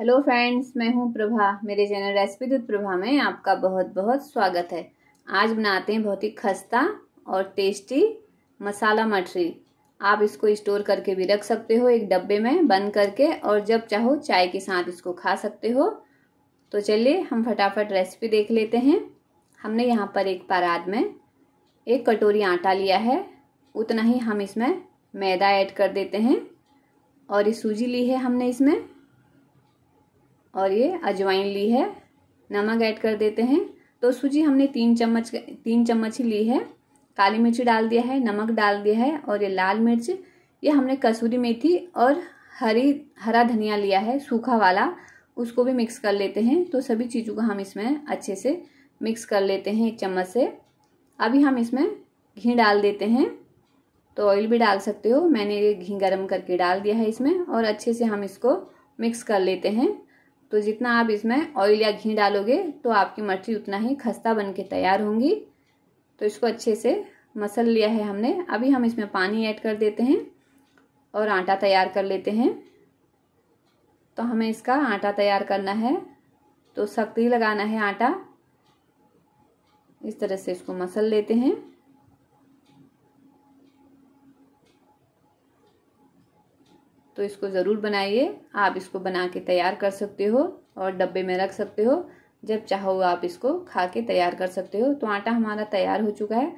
hello friends मैं हूं प्रभा मेरे चैनल रेसिपी दूध प्रभा में आपका बहुत बहुत स्वागत है आज बनाते हैं बहुत ही खस्ता और टेस्टी मसाला मठरी आप इसको स्टोर करके भी रख सकते हो एक डब्बे में बंद करके और जब चाहो चाय के साथ इसको खा सकते हो तो चलिए हम फटाफट रेसिपी देख लेते हैं हमने यहाँ पर एक पराद में एक कटोरी आटा लिया है उतना ही हम इसमें मैदा ऐड कर देते हैं और ये सूजी ली है हमने इसमें और ये अजवाइन ली है नमक ऐड कर देते हैं तो सूजी हमने तीन चम्मच तीन चम्मच ही ली है काली मिर्च डाल दिया है नमक डाल दिया है और ये लाल मिर्च ये हमने कसूरी मेथी और हरी हरा धनिया लिया है सूखा वाला उसको भी मिक्स कर लेते हैं तो सभी चीज़ों को हम इसमें अच्छे से मिक्स कर लेते हैं एक चम्मच से अभी हम इसमें घी डाल देते हैं तो ऑयल भी डाल सकते हो मैंने ये घी गर्म करके डाल दिया है इसमें और अच्छे से हम इसको मिक्स कर लेते हैं तो जितना आप इसमें ऑयल या घी डालोगे तो आपकी मछली उतना ही खस्ता बन के तैयार होंगी तो इसको अच्छे से मसल लिया है हमने अभी हम इसमें पानी ऐड कर देते हैं और आटा तैयार कर लेते हैं तो हमें इसका आटा तैयार करना है तो सख्ती लगाना है आटा इस तरह से इसको मसल लेते हैं तो इसको ज़रूर बनाइए आप इसको बना के तैयार कर सकते हो और डब्बे में रख सकते हो जब चाहो आप इसको खा के तैयार कर सकते हो तो आटा हमारा तैयार हो चुका है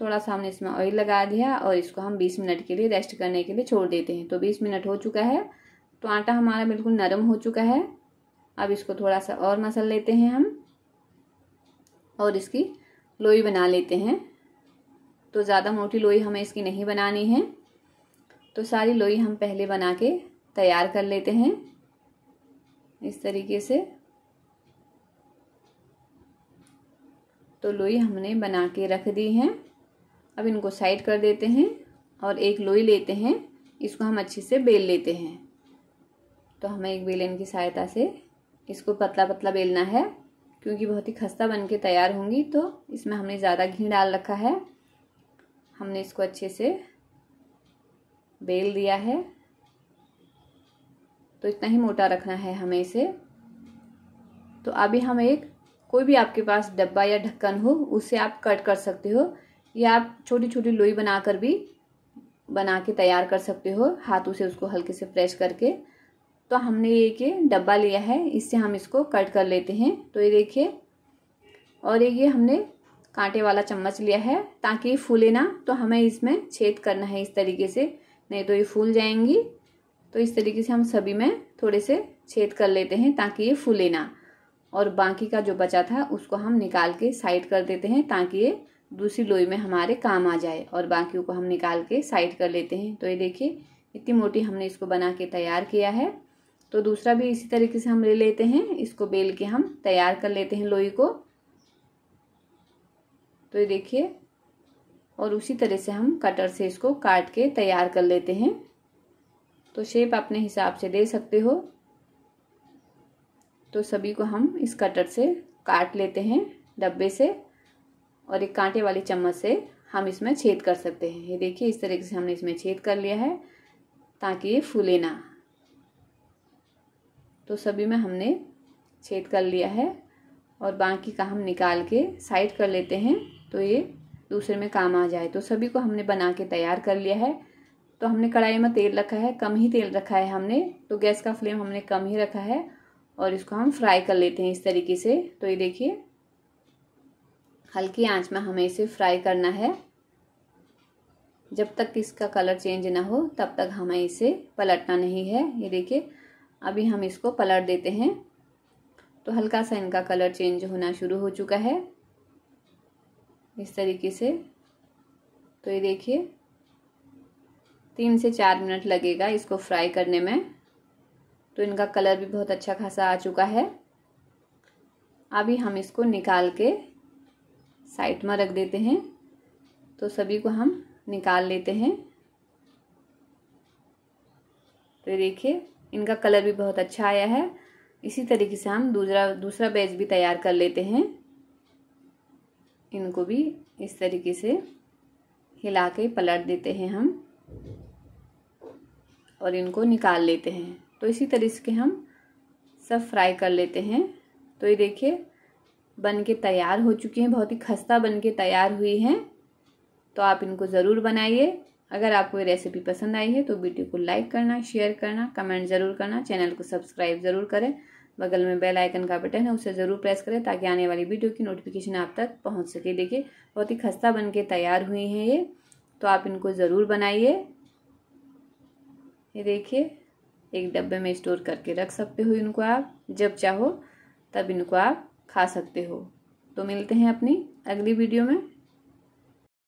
थोड़ा सा हमने इसमें ऑयल लगा दिया और इसको हम 20 मिनट के लिए रेस्ट करने के लिए छोड़ देते हैं तो 20 मिनट हो चुका है तो आटा हमारा बिल्कुल नरम हो चुका है अब इसको थोड़ा सा और मसल लेते हैं हम और इसकी लोई बना लेते हैं तो ज़्यादा मोटी लोई हमें इसकी नहीं बनानी है तो सारी लोई हम पहले बना के तैयार कर लेते हैं इस तरीके से तो लोई हमने बना के रख दी है अब इनको साइड कर देते हैं और एक लोई लेते हैं इसको हम अच्छे से बेल लेते हैं तो हमें एक बेलन की सहायता से इसको पतला पतला बेलना है क्योंकि बहुत ही खस्ता बन के तैयार होंगी तो इसमें हमने ज़्यादा घी डाल रखा है हमने इसको अच्छे से बेल दिया है तो इतना ही मोटा रखना है हमें इसे तो अभी हम एक कोई भी आपके पास डब्बा या ढक्कन हो उसे आप कट कर सकते हो या आप छोटी छोटी लोई बनाकर भी बना के तैयार कर सकते हो हाथों से उसको हल्के से प्रेस करके तो हमने ये के डब्बा लिया है इससे हम इसको कट कर लेते हैं तो ये देखिए और ये हमने कांटे वाला चम्मच लिया है ताकि फूले ना तो हमें इसमें छेद करना है इस तरीके से नहीं तो ये फूल जाएंगी तो इस तरीके से हम सभी में थोड़े से छेद कर लेते हैं ताकि ये फूले ना और बाकी का जो बचा था उसको हम निकाल के साइड कर देते हैं ताकि ये दूसरी लोई में हमारे काम आ जाए और बाकी को हम निकाल के साइड कर लेते हैं तो ये देखिए इतनी मोटी हमने इसको बना के तैयार किया है तो दूसरा भी इसी तरीके से हम ले लेते हैं इसको बेल के हम तैयार कर लेते हैं लोई को तो ये देखिए और उसी तरह से हम कटर से इसको काट के तैयार कर लेते हैं तो शेप अपने हिसाब से दे सकते हो तो सभी को हम इस कटर से काट लेते हैं डब्बे से और एक कांटे वाली चम्मच से हम इसमें छेद कर सकते हैं ये देखिए इस तरीके से हमने इसमें छेद कर लिया है ताकि ये फूले ना तो सभी में हमने छेद कर लिया है और बाकी का हम निकाल के साइड कर लेते हैं तो ये दूसरे में काम आ जाए तो सभी को हमने बना के तैयार कर लिया है तो हमने कढ़ाई में तेल रखा है कम ही तेल रखा है हमने तो गैस का फ्लेम हमने कम ही रखा है और इसको हम फ्राई कर लेते हैं इस तरीके से तो ये देखिए हल्की आंच में हमें इसे फ्राई करना है जब तक इसका कलर चेंज ना हो तब तक हमें इसे पलटना नहीं है ये देखिए अभी हम इसको पलट देते हैं तो हल्का सा इनका कलर चेंज होना शुरू हो चुका है इस तरीके से तो ये देखिए तीन से चार मिनट लगेगा इसको फ्राई करने में तो इनका कलर भी बहुत अच्छा खासा आ चुका है अभी हम इसको निकाल के साइड में रख देते हैं तो सभी को हम निकाल लेते हैं तो ये देखिए इनका कलर भी बहुत अच्छा आया है इसी तरीके से हम दूसरा दूसरा बैच भी तैयार कर लेते हैं इनको भी इस तरीके से हिला के पलट देते हैं हम और इनको निकाल लेते हैं तो इसी तरीके से हम सब फ्राई कर लेते हैं तो ये देखिए बन के तैयार हो चुके हैं बहुत ही खस्ता बन के तैयार हुई हैं तो आप इनको ज़रूर बनाइए अगर आपको ये रेसिपी पसंद आई है तो वीडियो को लाइक करना शेयर करना कमेंट ज़रूर करना चैनल को सब्सक्राइब ज़रूर करें बगल में बेल आइकन का बटन है उसे ज़रूर प्रेस करें ताकि आने वाली वीडियो की नोटिफिकेशन आप तक पहुंच सके देखिए बहुत ही खस्ता बन के तैयार हुई हैं ये तो आप इनको ज़रूर बनाइए ये देखिए एक डब्बे में स्टोर करके रख सकते हो इनको आप जब चाहो तब इनको आप खा सकते हो तो मिलते हैं अपनी अगली वीडियो में